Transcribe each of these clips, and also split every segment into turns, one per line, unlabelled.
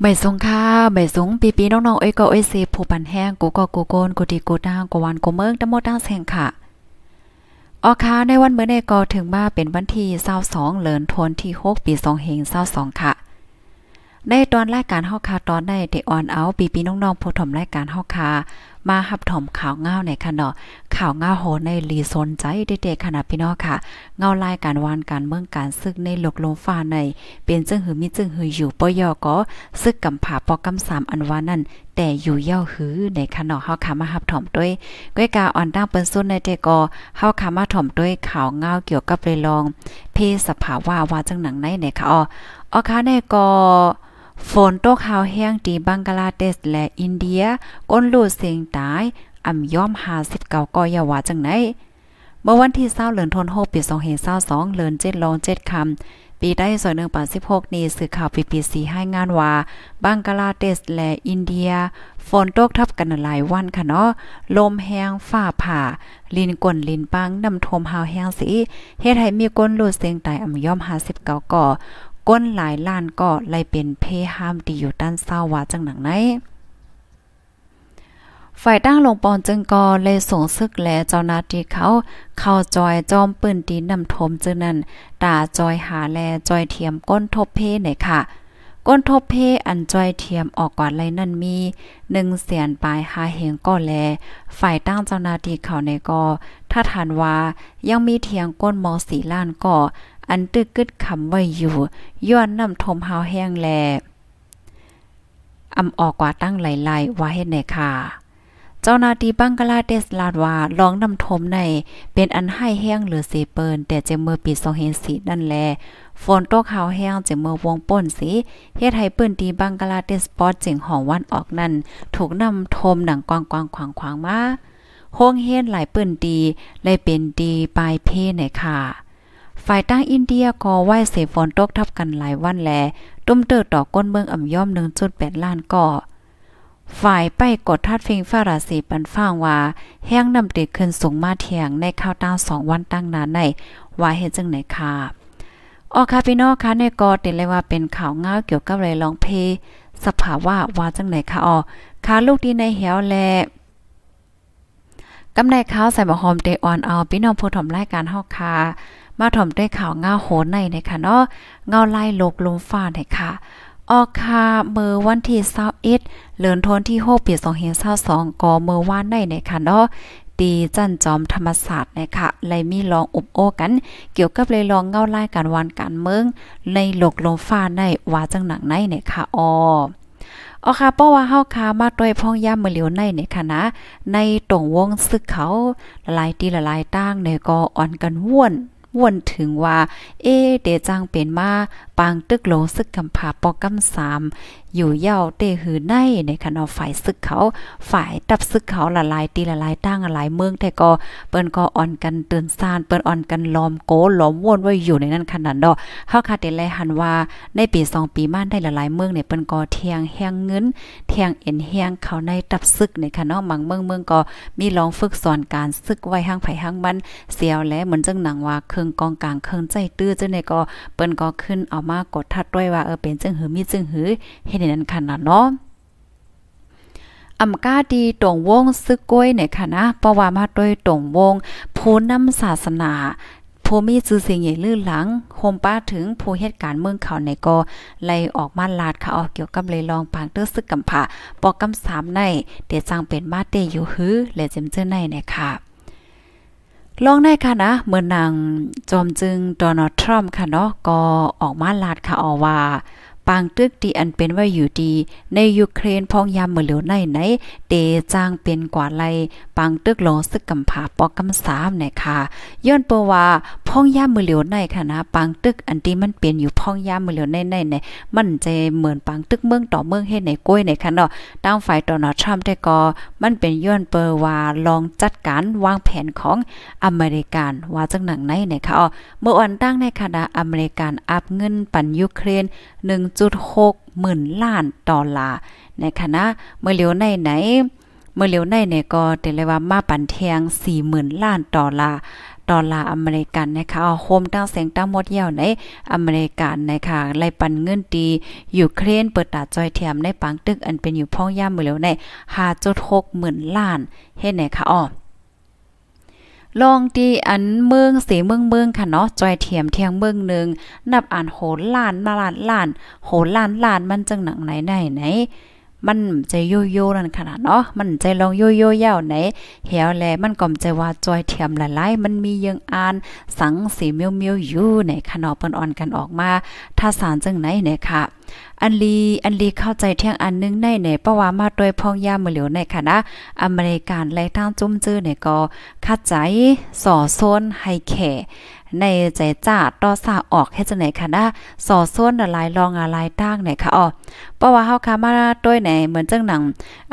ใบสงค่าใบสงปีปีน้องๆเอ้ยก็เอ้ยเซผู้ปันแห้งกูก็กูโกนกูดีกูด่างกูวันกูเมืองตงโมดด่างแสงค่ะ ออค่ะในวันเมื่อในก็ถึงบ้าเป็นวันที่เศรเาือนธันวาคมที่กปีาสองค่ะ ในตอนรายการเฮาคาตอนในเดอออนเอาปีปีน้องๆผู้ถมรายการเฮาคามาหับถมข่าวเงาในค่ะเนาข่าวเงาโหในรีสนใจเด็กๆขนาดพี่น้องค่ะ เงาลายการวานการเมืองการซึก ในหลกลมฟ้าในเป็นจึงหือมีจึงหืออยู่ปยอก็ซึก กำผาปอกำสามอันวานั่น แต่อยู่เย่าหือในค่ะเนาะเฮาคามาหับถมด้วยก้อยกาอ่อนตั้งเปิ้นสุนในเตกอเฮาคามาถมด้วยข่าวเงาเกี่ยวกับเรลองเพศสภาวะว่าจังหนังไหนในค่ะอ้อออค่ะในกอฝนตกหาวแห้งที่บังกลาเทศและอินเดียก้นลูดเสียงตายอำย่อมหาสิทธิ์เก่าก็อย่าว่าจังไหนเมื่อวันที่20เดือนธันวาคมปี2522เดือน7ลอง7ค่ำปีได้สอย186นี้สื่อข่าวีี p ีให้งานว่าบังกลาเทศและอินเดียฝนตกทับกันหลายวันค่ะเนาะ ลมแห้งฟ้าผ่า ลินกวนลินปังน้ำท่วมหาวแห้งสิเฮ็ดให้มีคนลูดเสียงตายอำย่อมหา่9ก่อก้นหลายล้านก็เลยเป็นเพห้ามดีอยู่ด้านเศร้าว่าจังหนังไหนฝ่ายตั้งลงปอนจึงก็เลยส่งซึกแลเจ้านาทีเขา เข้าจอยจอมปืนตีนนำทมจึงนั้นตาจอยหาแลจอยเทียมก้นทบเพไหนค่ะ ก้นทบเพอันจอยเทียมออกก่านเลยนั่นมีหนึ่งเสียนปลายหาเหงก็แล ฝ่ายตั้งเจ้านาทีเขาในกอถ้าทานว่ายังมีเทียงก้นมอสีล้านก่อันตึกกึดคำไว้อยู่ย้อนน้ำทมหาวแห้งแลอำออกกว่าตั้งหลายๆว่าเฮ็ดไหนค่ะ เจ้านาทีบังกลาเทศลาดว่าลองนำทมใน เป็นอันให้แห้งหรือเสเปินแต่เจเมื่อปีสองเฮนสีนั่นแลฝนตกหาวแห้งเจเมื่อวงป่นสิเฮ็ดให้ปืนตีบังกลาเทศปอดเจึงหองวันออกนั่น ถูกนำทมหนังกวางกวางขวางขวางมาโฮงเฮ็ดหลายปืนดีเลยเป็นดีปลายเพไหนค่ะฝ่ายตั้งอินเดียก็ไหวเสฝนตกทับกันหลายวันแลตุ้มเตอต่อก้นเมืองอ่ำย่อม 1.8 ล้านก่อฝ่ายไปกดทัดฟิงฟ้าราศีปันฟ้างว่าแห้งนำต็กขึ้นสูงมาเทียงในข้าวตั้งสองวันตั้งนานใน ว่าเฮ็ดจังไหนค่ะออค่ะพี่น้องค่ะในกอติเลยว่าเป็นข่าวง้าวเกี่ยวกับเรลองเพสภาวะว่าจังไหนค่ะออค่ะลูกดีในเหวแลกำในข้าวใส่บะหอมเตออนเอาพี่น้องผู้ถมรายการเฮาค่ะมาถ่อมด้วยข่าวเงาโหนในนะคะเนาะ เงาไล่ลบลมฟ้าเน่ยค่ะ ออกคาเมื่อวันที่21เดือนธันวาคมที่6ปี2 5 2 2ก็เมื่อวานในนะคะเนาะ ตีจันจอมธรรมศาสตร์นะคะเลยมีลองอุบโอกัน เกี่ยวกับเลยลองเงาไล่การวันการเมืองในหลกลมฟ้าในว่าจังหนังในนะคะอ๋อออค่ะเพราว่าเฮาคามาด้วยพ่องย่ามือเหลียวในเนี่ยค่ะนะ ในตรงวงซึกเขาหลายตีลหลายตั้งเนี่ยก็อ่อนกันว่วนวนถึงว่า เอเดจังเป็นมา ปางตึกโลซึกกำผาปอกำสามอยู่เย่าเตหือในในคันเอาฝ่ายซึกเขา ฝ่ายตับซึกเขาละลาย ตีละลายตั้งหลายเมืองแต่ก็เปิ้นก็อ่อนกันตื่นซาน เปิ้นอ่อนกันล้อมโกล้อมวนไว้อยู่ในนั้นขนาดดอกเฮาคาเตแลหันว่า ในปี2ปีมาได้ละลายเมืองเนี่ยเปิ้นก็เทียงแฮงเงิน เทียงเอ็นแฮงเขาในตับซึกในคันเนาะงเมืองเมืองก็มีลองฝึกสอนการซึกไว้ห้างไผห้างมันเสียวและเหมือนจังหนังว่าคืองกองกลางเคิงใจตื้อจังได๋ก็เปิ้นก็ขึ้นเอามากดทัดด้วยว่า เออเป็นจังหือมีจังหือเฮ็ดนั้นคั่นน่ะเนาะอำกาดีตงวงซึกก้อยเนี่ยค่ะนะเพราะว่ามาด้วยตงวงผู้นำศาสนาผู้มีชื่อเสียงใหญ่ลื่นหลังโฮมป้าถึงผู้เหตุการณ์เมืองเขาในก็ไล่ออกมาลาดค่ะออกเกี่ยวกับเลยลองปางเตอร์ซึกกำผาปอกกำสามในเตจังเป็นมาเตอยู่หื้อและเจมเจอในเนี่ยค่ะลองได้ค่ะนะเมื่อนางจอมจึง โดนัทรัมค่ะเนาะก็ออกมาลาดค่ะออว่าปางตึกดีอันเป็นไว้อยู่ดี ในยูเครนพองยามเมื่อเหลียวในไหนเตจ้างเป็นกว่าไรปางตึกลงสึกกำผาปอกกำสามเนี่ยค่ะย้อนเปว่าพ่องย่ามมือเหลียวในค่ะนะปังตึกอันที่มันเป็นอยู่พ่องย่ามมือเหลียวในในเนี่ยมันจะเหมือนปังตึกเมืองต่อเมืองเฮ็ดในก้วยในค่ะเนาะตามฝ่ายต่อหนอทรัมป์ได้ก็มันเป็นย้อนเปอว่าลองจัดการวางแผนของอเมริกันว่าจังหนังไหนเนี่ยค่ะอ๋อเมื่อวันตั้งในคณะอเมริกันอัพเงินปันยูเครน1.6หมื่นล้าน ดอลลาร์ในคณะเมื่อเหลียวในไหนเมื่อเหลียวในเนี่ยก็แต่เลว่ามาปันเทียง40,000ล้านดอลลาร์ดอลลาร์อเมริกันนะคะเอาโฮมตั้งแสงตั้งหมดเยี่ยวใน อเมริกันนะคะไล่ปันเงินดีอยู่เครนเปิดตาจอยเทียมในปังตึกอันเป็นอยู่พ่องย่ามือแลวใน5ดหกหมื่นล้านเฮ็ดไหนคะอ๋อลองที่อันเมืองสีเมืองเมืองค่ะเนาะ จอยเทียมเทียงเมืองหนึ่งนับอ่านโหล้านมาล้านล้าน โหล้านล้านมันจังหนังไหนไหนไหนมันใจโยโย่นั่นขนาดเนาะ มันใจลองโยโย่ยาวไหนเหี่ยวแลมันก่อมใจว่าจอยเทียมหลายๆมันมียังอ่านสังสีเมียวเมียวอยู่ในขนอเปิ้นอ่อนกันออกมาถ้าสารจังไหนเนี่ยค่ะ อันลี อันลีเข้าใจเที่ยงอันนึงในในเพราะว่ามาโดยพองยามือเหลียวในค่ะนะอเมริกันและทางจุ้มจื้อเนี่ยก็คัดใจส่อโซนให้แข่ในใจจ่าต่อสาออกเฮ็ดจังไหนค่ะนะสอส้นหลายรองอะไรต่างไหนค่ะอ๋อเพราะว่าเฮาคามาต้วยไหนเหมือนจังหนัง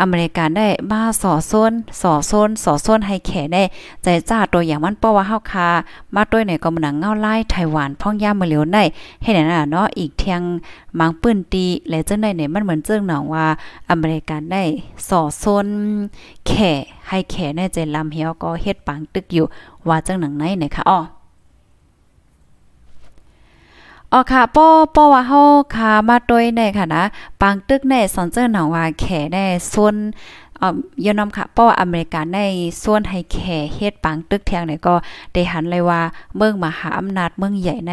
อเมริกันได้มาสอส้นสอส้นสอส้นให้แขได้ ใจจ่าตัวอย่างมันเพราะว่าเฮาคา มาต้วยไหนก็มันหนังเงาไล่ไต้หวันพ่องย่ามาเหลียวได้ให้ไหนน่ะเนาะอีกเที่ยงมังปื้นตีและจังไหนเนี่ยมันเหมือนจังหนังว่าอเมริกันได้สอส้นแขให้แขในใจลำเหียวก็เฮ็ดปังตึกอยู่ว่าจังหนังไหนนคะอ๋ออ๋อค่ะป้อป้อว่าเฮาคะมาตวยในค่ะนะปังตึกในสอนเจ้าหนองว่าแขได้ส่วนเอ่อยนอมค่ะปพรว่าอเมริกาในส่วนให้แขเฮ็ดปังตึกแทงเนี่ยก็ได้หันเลยว่าเมืองมหาอำนาจ เมืองใหญ่ใน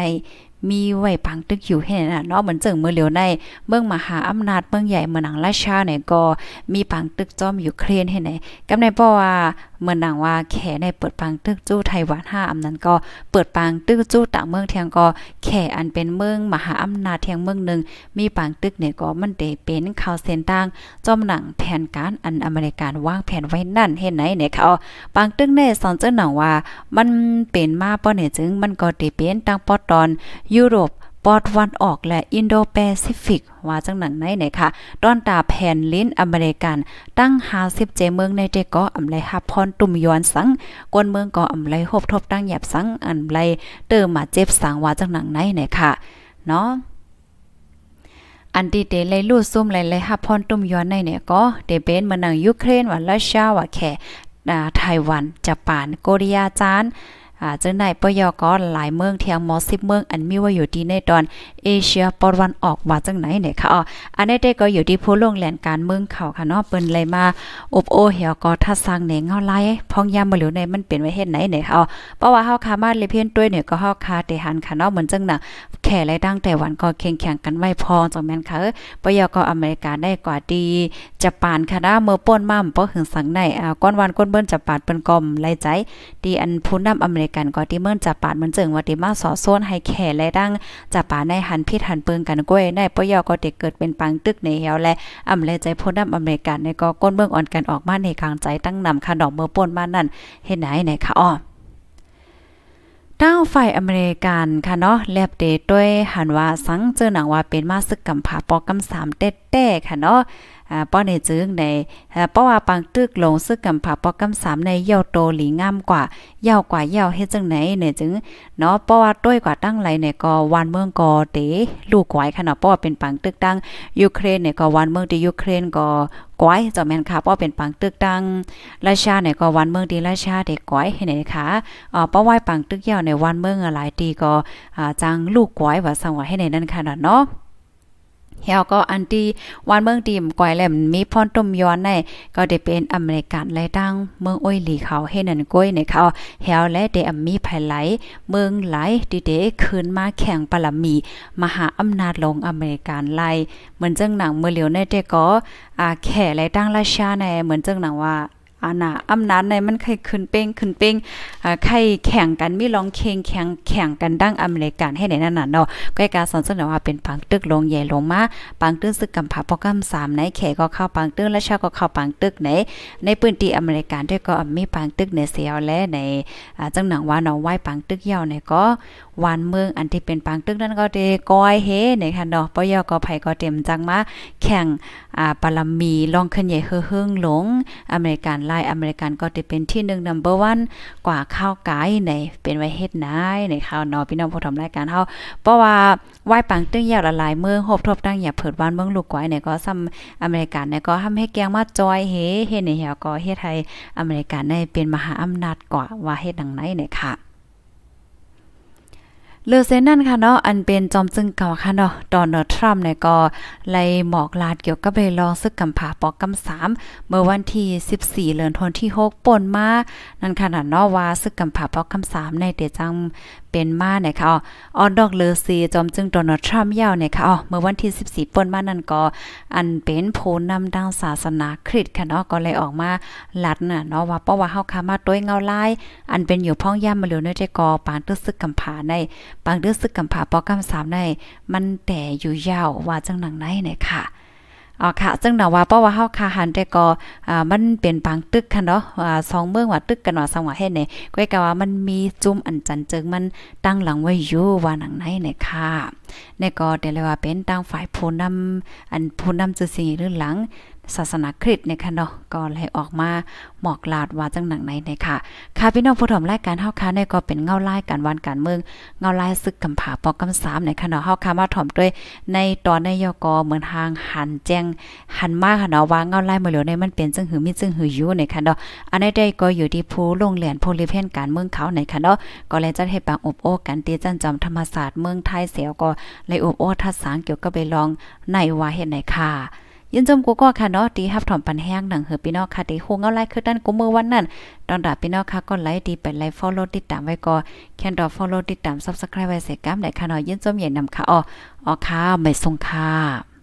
มีไว้ปังตึกอยู่เห็น่ะเนาะเหมือนจึงเมือเหลียวในเมืองมหาอำนาจเมืองใหญ่เมืองหนังราชาเนี่ยก็ มีปังตึกจอมอยู่เครนเห็นไหนกำในเพราะว่าเมืองหนังว่าแขในเปิดปังตึกจู้ไทยหวานห้าอำนั้นก็ เปิดปังตึกจู้ต่างเมืองเทียงก็ แขอันเป็นเมืองมหาอำนาจเทียงเมืองหนึ่งมีปังตึกเนี่ยก็มันเ้เป็นข่าวเส้นต่างจอมหนังแผนการอันอเมริกันวางแผนไว้นั่นเห็นไหนเนี่ยเขาปังตึกในสอนเจ้าหนังว่ามันเป็นมาป้อเนี่ยจึงมันก็เ้เป็นตั้งปอตอนยุโรป ปอดวันออกและอินโดแปซิฟิก ว่าจังหนังไหนไหนค่ะต้อนตาแผ่นลิ้นอเมริกัน ตั้งหาสิบเจเมืองในเจก็อำไลฮับพรตุ่มย้อนสัง กวนเมืองก็อำไลหบทบตั้งหยับสังอันไลเติมมาเจ็บสังว่าจังหนังไหนไหนค่ะ เนาะอันที่เตเลยลูดซุ่มเลยเลยฮับพรตุ่มย้อนในเนี่ยก็เดเป็นมานังยูเครนว่ารัสเซียว่าแค่ไต้หวัน ญี่ปุ่น เกาหลีจานอ่าจังไดปยก็หลายเมืองเทียงมอสิบเมือง อันมีว่าอยู่ที่ในตอนเอเชียปอวันออกว่าจังไหนเนี่ยค่ะอ๋ออันนี้ได้ก็อยู่ที่ผู้ลงแหลนการเมืองเขาค่ะเนาะเปิ้นเลยมาอบโอเหี่ยวกอทัดสร้างเหน่งเฮาไล่พองยามมาเหลียวในมันเป็นไว้เฮ็ดไหนเนี่ยค่ะอ๋อเพราะว่าเฮาคามาเลยเพี้ยนต้วยเนี่ยก็เฮาคาเตหันค่ะเนาะเหมือนจังน่ะแข่ไรตั้งแต่วันก็แข่งแข่งกันไว้พอจังแม่นค่ะปยอก็อเมริกาได้กว่าดีจะปานค่ะนะเมื่อป้นมั่มาะหึงสังในอ่าก้อนวันก้นเบิ้นจะปาดเปิ้นกลมไล่ใจดีอันผู้นำอเมริกานก็ที่เมื่อจะปาดมันเจิงวัาที่มาสอโซนให้แข่ และดั้งจะปาใน หันพิษหันเปิงกันก้วยในปยอก็เด็กเกิดเป็นปังตึกในเฮวและอำเลใจพ้นดำอเมริกันในก็ก้นเมืองอ่อนกันออกมาในกลางใจตั้งนำขนมดอกเมื่อป่นมานั่น เห็นไหนไหนค่ะอ้อต้าฝ่ายอเมริกันค่ะเนาะแลบเดตด้วยหันว่าสังเจอหนังว่าเป็นมาสึกกำผาปอกกำสามเต้เแต้ค่ะเนาะอ่าป้อในจึงในเพราะว่าปังตึกลงซึกกำผาปอกำสามในเยาวโตหลีงามกว่าเยาวกว่าเยาวเฮ็ดจังไหนเนี่ยจึงเนาะเพราะว่าด้วยกว่าตั้งไหลเนี่ยก็วันเมืองก็เตลูกไว้ค่ะเนาะว่าเป็นปังตึกตั้งยูเครนเนี่ยก็วันเมืองที่ยูเครนก็ก้อยจอมแมนค่ะป้อเป็นปังตึกดัง ราชาี่นก็วันเมืองดีราชาเด็กก้อยให้ไหนคะอ่อป้อไหว้ปังตึกเยยวในวันเมืองหลายตีก็ อ่าจังลูกก้อยว่าสังวให้ใหนนั่นค่ะเนาะเฮาก็อันดี่วันเมืองดีมก่อยแหลมมีพรต้มย้อนใน ก็ได้เป็นอเมริกันไรตั้งเมืองอ้อยหลีเขาให้นันก้อยในเขาเฮาและเด้อมีภายไหลเมืองไหลดีเดคืนมาแข่งปรามีมหาอำนาจลงอเมริกันไรเหมือนเจ้าหนังเมื่อเหลียวในเดก็อาแข่ไรตั้งราชาในเหมือนเจ้าหนังว่าอันนะอำนาจในมันไข่ขึ้นเป้งขึ้นเป้งอ่าไข่แข่งกันมีลองเคงแข่งแข่งกันดั้งอเมริกันให้ในนั้นน่ะเนาะก็การสอนเสนอว่าเป็นปังตึกลงใหญ่ลงมาปังตึกซึกกำผาพอกำ3ในแขก็เข้าปังตึกและชาก็เข้าปังตึกในในพื้นที่อเมริกันด้วยก็มีปังตึกในเสียวและในอ่าจังหนังว่าเนาะไหว้ปังตึกยาวในก็วานเมืองอันที่เป็นปังตึกนั่นก็เดก้อยเฮเนี่ยค่ะเนาะปอยอก็ไผก็เต็มจังมา แข่งอ่าปรลมีลองขึ้นใหญ่เฮืองหลง อเมริกันไล่อเมริกันก็จะเป็นที่1 number 1กว่าข้าวไก่ในเป็นไว้เฮ็ดนายในข้าวเนาะพี่น้องผู้ทำรายการเฮาเพราะว่าไหว้ปังตึ้งยาวละลายเมืองหบทบตั้งอย่าเผิดวานเมืองลูกก้วยเนี่ยก็ซ้ำอเมริกันเนี่ยก็ทำให้แกงมาจอยเฮเฮ็ดในเหี่ยวก็เฮ็ดให้อเมริกันได้เป็นมหาอำนาจกว่าว่าเฮ็ดดังไหนเนี่ยค่ะเลือเซนั่นค่ะเนาะอันเป็นจอมจึงเก่าค่ะเนาะดอนทรัมป์เนี่ยก็ไลยหมอกลาดเกี่ยวกับเลลองซึกกำผาปอกกำสามเมื่อวันที่14เดือนธันที่6ป่นมานั่นขนาดเนาะว่าซึกกำผาปอกกำสามในเดจังเป็นมาเนี่ยค่ะ ออนดอกเลอซีจอมจึงโดนัลด์ทรัมป์ยาวเนี่ยค่ะอ๋อเมื่อวันที่14ปนมานั่นก็อันเป็นโพนำดังศาสนาคริสต์ค่ะเนาะก็เลยออกมาลัดน่ะเนาะว่าเพราะว่าเฮาคามาตัวยเงาลาย อันเป็นอยู่พ้องย่ำมาเหลือเนื้อใจกอปานตึกซึกกำผาในปางเดือดซึกกำผาปอกำสามในมันแต่อยู่ยาวว่าจังหนังไหนเนี่ยค่ะ อ๋อค่ะจังหนาว่าเพราะว่าเฮาคาหันแต่ก็อ่ามันเป็นปางตึกค่ะเนาะอ่าสองเมืองว่าตึกกันว่าสังว่าเฮ็ดเนี่ยก้อยก็ว่ามันมี จุ่มอันจันเจิงมันตั้งหลังไว้อยู่ว่าหนังไหนเนี่ยค่ะเนี่ยก็แต่เลยว่าเป็นตั้งฝ่ายผู้นำอันผู้นำจะสิงหรือหลังศาสนาคริสต์เนี่ยค่ะเนาะก็เลยออกมาหมอกลาดว่าจังหนังไหนเนี่ยค่ะค่ะพี่น้องผู้ถมรายการเฮาค่ะเนี่ยก็เป็นเงาไล่การวันการเมือง เงาไล่ซึกกำผาปอกกำสามเนี่ยค่ะเนาะเฮาค่ะมาถมด้วย ในตอนในยกเหมือนทางหันแจ้งหันมากค่ะเนาะว่าเงาไล่มาเหลียวในมันเป็นจึงหือมีจึงหืออยู่เนี่ยค่ะเนาะอันนี้ได้ก็อยู่ที่ผู้โรงเรียนโพลิเพนการเมืองเขาเนี่ยค่ะเนาะก็เลยจัดให้ปางอบโอ้กันตีจันจอมธรรมศาสตร์เมืองไทยเสียวก็เลยอบโอ้ทัดสางเกี่ยวกับไปลองในว่าเห็นไหนค่ะยินจมกูก็ค่ะเนาะดีฮับถอมปันแห้งหนังเหือพี่น้องค่ะดีโฮงเอาไลค์คือด้านกูเมื่อวันนั้น ตอนดาพี่น้องค่ะก็ไลค์ดีไปไลค์ฟอลโล่ติดตามไว้ก่อแคนดอฟอลโล่ติดตามซับสไครต์ไว้เสจก้ามไหนค่ะเนาะยินจมเย็นนำค่ะอ๋ออ๋อค่ะไม่ทรงค่ะ